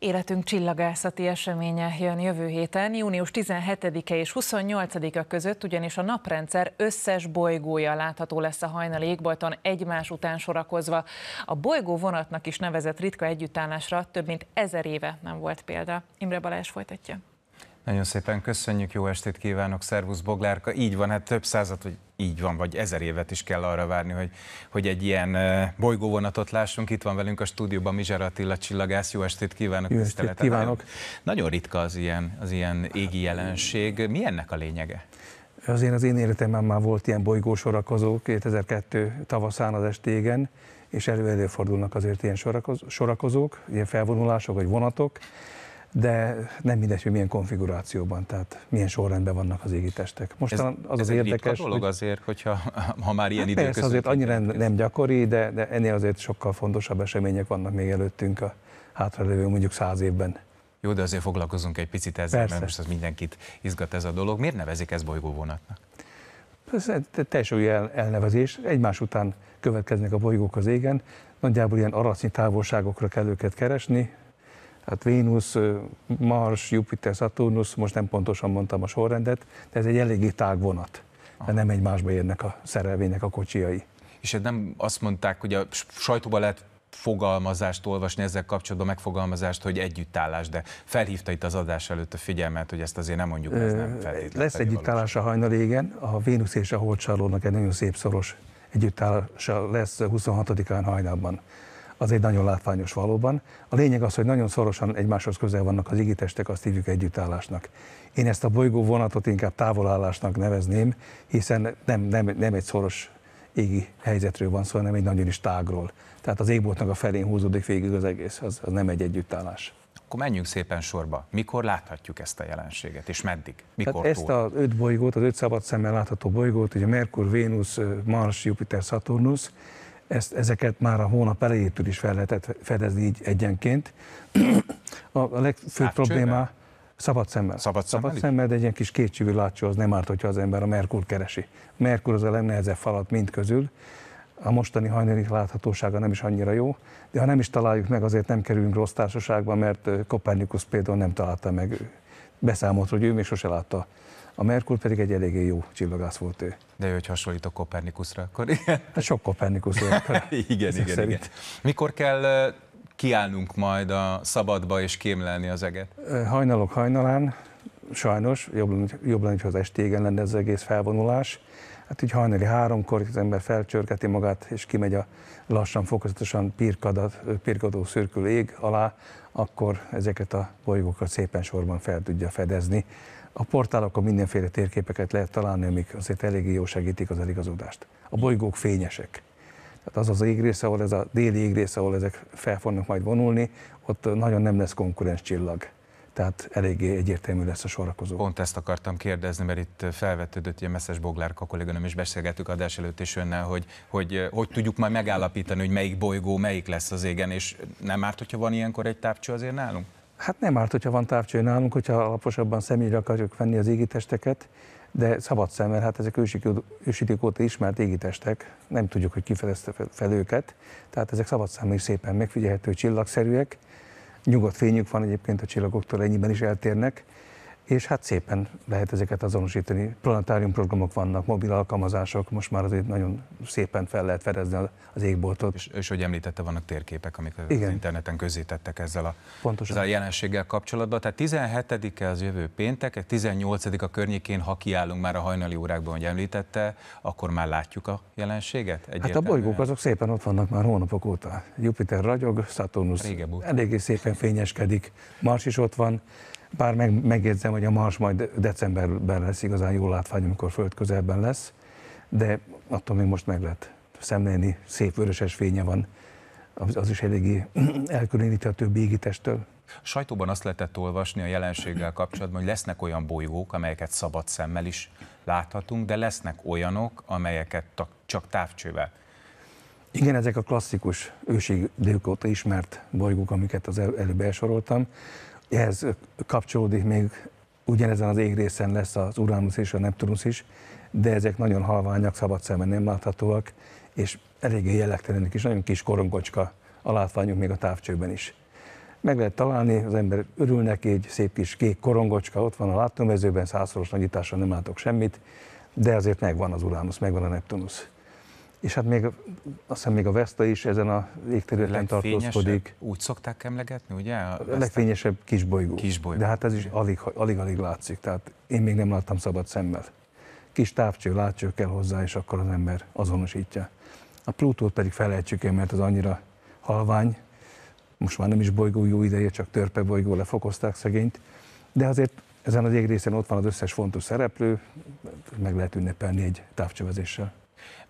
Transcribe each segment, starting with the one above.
Életünk csillagászati eseménye jön jövő héten, június 17-e és 28-a között, ugyanis a naprendszer összes bolygója látható lesz a hajnali égbolton egymás után sorakozva. A bolygó vonatnak is nevezett ritka együttállásra több mint ezer éve nem volt példa. Imre Balázs folytatja. Nagyon szépen köszönjük, jó estét kívánok, szervusz Boglárka. Így van, hát több százat, hogy így van, vagy ezer évet is kell arra várni, hogy, hogy egy ilyen bolygóvonatot lássunk. Itt van velünk a stúdióban Mizsár Attila csillagász. Jó estét kívánok! Jó estét kívánok! Nagyon ritka az ilyen, az ilyen égi jelenség. Mi ennek a lényege? Azért az én életemben már volt ilyen bolygósorakozó 2002 tavaszán az estégen, és elő-előfordulnak azért ilyen sorakozók, ilyen felvonulások vagy vonatok, de nem mindegy, hogy milyen konfigurációban, tehát milyen sorrendben vannak az égitestek. Most ez, az ez az érdekes. Ez dolog hogy, azért, hogyha ha már ilyen hát időközben. Persze azért annyira nem, nem gyakori, de, de ennél azért sokkal fontosabb események vannak még előttünk a hátralévő mondjuk száz évben. Jó, de azért foglalkozunk egy picit ezzel, Persze. mert most az mindenkit izgat ez a dolog. Miért nevezik ezt bolygóvonatnak? Ez teljesen új el, elnevezés. Egymás után következnek a bolygók az égen. Nagyjából ilyen aracnyi távolságokra kell őket keresni, tehát Vénusz, Mars, Jupiter, Saturnus, most nem pontosan mondtam a sorrendet, de ez egy eléggé tág vonat, mert nem egymásba érnek a szerelvények, a kocsiai. És hát nem azt mondták, hogy a sajtóban lehet fogalmazást olvasni, ezzel kapcsolatban megfogalmazást, hogy együttállás, de felhívta itt az adás előtt a figyelmet, hogy ezt azért nem mondjuk, ez nem feltétlenül. Lesz együttállás a hajnalégen, a Vénusz és a Holdcsalónak egy nagyon szép szoros együttállása lesz 26-án hajnalban az egy nagyon látványos valóban. A lényeg az, hogy nagyon szorosan egymáshoz közel vannak az igitestek, azt hívjuk együttállásnak. Én ezt a bolygó vonatot inkább távolállásnak nevezném, hiszen nem, nem, nem egy szoros égi helyzetről van szó, hanem egy nagyon is tágról. Tehát az égboltnak a felén húzódik végig az egész, az, az nem egy együttállás. Akkor menjünk szépen sorba. Mikor láthatjuk ezt a jelenséget, és meddig? Hát Mikor Tehát ezt az öt bolygót, az öt szabad szemmel látható bolygót, ugye Merkur, Vénusz, Mars, Jupiter, Saturnus, ezt, ezeket már a hónap elejétől is fel lehetett fedezni így egyenként. A, a legfőbb probléma szabad szemmel. Szabad szemmel, szabad szemmel de egy ilyen kis kétségű látszó az nem árt, hogyha az ember a Merkur keresi. Merkur az a legnehezebb falat mind közül, a mostani hajnali láthatósága nem is annyira jó, de ha nem is találjuk meg, azért nem kerülünk rossz társaságba, mert Kopernikus például nem találta meg, beszámolt, hogy ő még sose látta a Merkur pedig egy eléggé jó csillagász volt ő. De ő, hogy hasonlít a Kopernikuszra, akkor igen. Hát sok Kopernikuszra. igen, igen, szerint. igen. Mikor kell kiállnunk majd a szabadba és kémlelni az eget? Hajnalok hajnalán, sajnos, jobb, jobb lenne, hogy az estégen lenne ez az egész felvonulás. Hát így hajnali háromkor az ember felcsörgeti magát, és kimegy a lassan, fokozatosan pirkadat, pirkadó szürkül ég alá, akkor ezeket a bolygókat szépen sorban fel tudja fedezni. A portálokon mindenféle térképeket lehet találni, amik azért eléggé jó segítik az eligazodást. A bolygók fényesek. Tehát az az égrész, ahol ez a déli égrész, ahol ezek fel fognak majd vonulni, ott nagyon nem lesz konkurens csillag tehát eléggé egyértelmű lesz a sorakozó. Pont ezt akartam kérdezni, mert itt felvetődött, ilyen Messzes Boglárka kolléganőm is beszélgettük adás előtt is önnel, hogy, hogy eh, hogy tudjuk majd megállapítani, hogy melyik bolygó melyik lesz az égen, és nem árt, hogyha van ilyenkor egy tápcső azért nálunk? Hát nem árt, hogyha van távcső nálunk, hogyha alaposabban személyre akarjuk venni az égitesteket, de szabad szemmel, hát ezek ősítik óta ismert égitestek, nem tudjuk, hogy kifejezte fel őket, tehát ezek szabad szemmel is szépen megfigyelhető csillagszerűek, nyugodt fényük van egyébként a csillagoktól, ennyiben is eltérnek, és hát szépen lehet ezeket azonosítani. Planetárium programok vannak, mobil alkalmazások, most már azért nagyon szépen fel lehet fedezni az égboltot. És, és hogy említette, vannak térképek, amik Igen. az interneten közzétettek ezzel a, Pontosan. ezzel a jelenséggel kapcsolatban. Tehát 17-e az jövő péntek, 18-a környékén, ha kiállunk már a hajnali órákban, hogy említette, akkor már látjuk a jelenséget? Egyértelműen. Hát a bolygók azok szépen ott vannak már hónapok óta. Jupiter ragyog, Saturnus eléggé szépen fényeskedik, Mars is ott van. Bár meg, megjegyzem, hogy a Mars majd decemberben lesz igazán jó látvány, amikor föld közelben lesz, de attól még most meg lehet szemlélni, szép vöröses fénye van, az, az is eléggé elkülönítő a többi égitestől. A sajtóban azt lehetett olvasni a jelenséggel kapcsolatban, hogy lesznek olyan bolygók, amelyeket szabad szemmel is láthatunk, de lesznek olyanok, amelyeket csak távcsővel. Igen, ezek a klasszikus ősi délkóta ismert bolygók, amiket az előbb elsoroltam ehhez kapcsolódik még ugyanezen az égrészen lesz az Uranus és a Neptunus is, de ezek nagyon halványak, szabad szemben nem láthatóak, és eléggé jellegtelenek is, nagyon kis korongocska a látványunk még a távcsőben is. Meg lehet találni, az ember örül neki, egy szép kis kék korongocska ott van a látómezőben, százszoros nagyításra nem látok semmit, de azért megvan az Uranus, megvan a Neptunus. És hát még, azt hiszem még a Vesta is ezen a égterületen tartózkodik. Úgy szokták emlegetni, ugye? A, a legfényesebb kisbolygó. kisbolygó. De hát ez is alig-alig látszik, tehát én még nem láttam szabad szemmel. Kis távcső, látcső kell hozzá, és akkor az ember azonosítja. A Plutót pedig felejtsük el, mert az annyira halvány, most már nem is bolygó jó ideje, csak törpe bolygó, lefokozták szegényt, de azért ezen az égrészen ott van az összes fontos szereplő, meg lehet ünnepelni egy távcsövezéssel.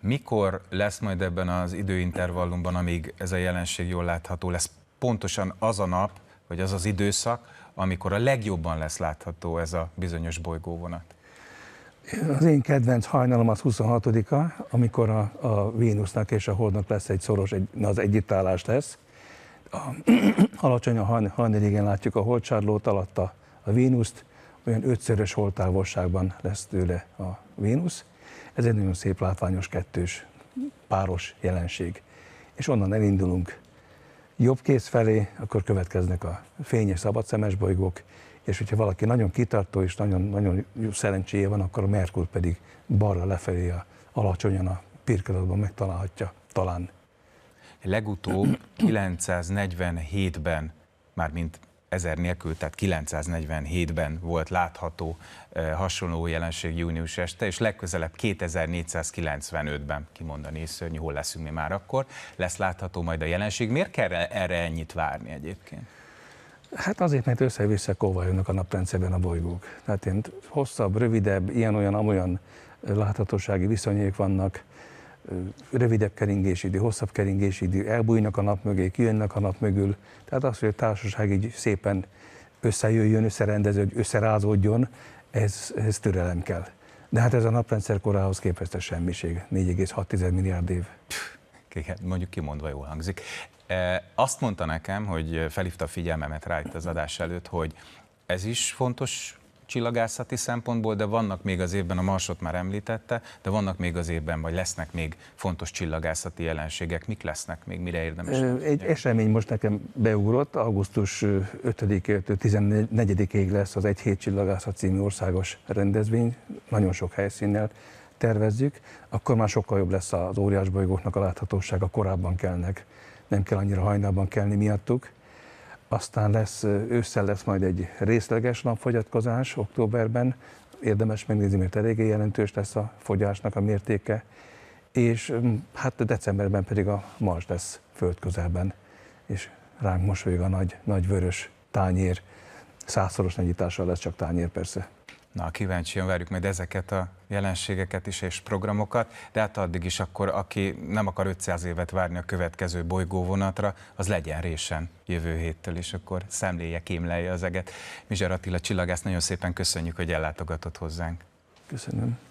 Mikor lesz majd ebben az időintervallumban, amíg ez a jelenség jól látható lesz, pontosan az a nap, vagy az az időszak, amikor a legjobban lesz látható ez a bizonyos bolygóvonat? Az én kedvenc hajnalom az 26-a, amikor a, a Vénusznak és a Holdnak lesz egy szoros, egy, az együttállás lesz. A, alacsony a hajnaligén látjuk a holdcsárlót, alatta a Vénuszt, olyan ötszörös holdtávolságban lesz tőle a Vénusz, ez egy nagyon szép látványos kettős páros jelenség. És onnan elindulunk jobb kéz felé, akkor következnek a fényes, szabadszemes bolygók, és hogyha valaki nagyon kitartó és nagyon, nagyon szerencséje van, akkor a Merkur pedig balra lefelé a, alacsonyan a pirkadatban megtalálhatja talán. Legutóbb 947-ben, mármint ezer nélkül, tehát 947-ben volt látható eh, hasonló jelenség június este, és legközelebb 2495-ben, kimondani is szörnyű, hol leszünk mi már akkor, lesz látható majd a jelenség. Miért kell erre ennyit várni egyébként? Hát azért, mert össze-vissza kóvajonnak a naprendszerben a bolygók. Tehát én hosszabb, rövidebb, ilyen-olyan, amolyan eh, láthatósági viszonyék vannak, rövidebb idő, hosszabb idő. elbújnak a nap mögé, kijönnek a nap mögül. Tehát az, hogy a társaság így szépen összejöjjön, összerendeződjön, összerázódjon, ez, ez türelem kell. De hát ez a naprendszer korához képest a semmiség, 4,6 milliárd év. Igen, mondjuk kimondva jól hangzik. E, azt mondta nekem, hogy felhívta a figyelmemet rá itt az adás előtt, hogy ez is fontos csillagászati szempontból, de vannak még az évben, a Marsot már említette, de vannak még az évben, vagy lesznek még fontos csillagászati jelenségek. Mik lesznek még, mire érdemes? Egy figyelni? esemény most nekem beugrott. augusztus 5-től 14-ig lesz az Egy Hét Csillagászat című országos rendezvény, nagyon sok helyszínnel tervezzük, akkor már sokkal jobb lesz az óriás bolygóknak a láthatósága, korábban kelnek, nem kell annyira hajnalban kelni miattuk, aztán lesz, ősszel lesz majd egy részleges napfogyatkozás októberben, érdemes megnézni, mert eléggé jelentős lesz a fogyásnak a mértéke, és hát decemberben pedig a Mars lesz földközelben, és ránk mosolyog a nagy, nagy vörös tányér, százszoros nagyítással lesz csak tányér persze. Na, kíváncsian várjuk majd ezeket a jelenségeket is és programokat, de hát addig is akkor, aki nem akar 500 évet várni a következő bolygóvonatra, az legyen résen jövő héttől, és akkor szemléje, kémlelje az eget. Mizser Attila csillagász, nagyon szépen köszönjük, hogy ellátogatott hozzánk. Köszönöm.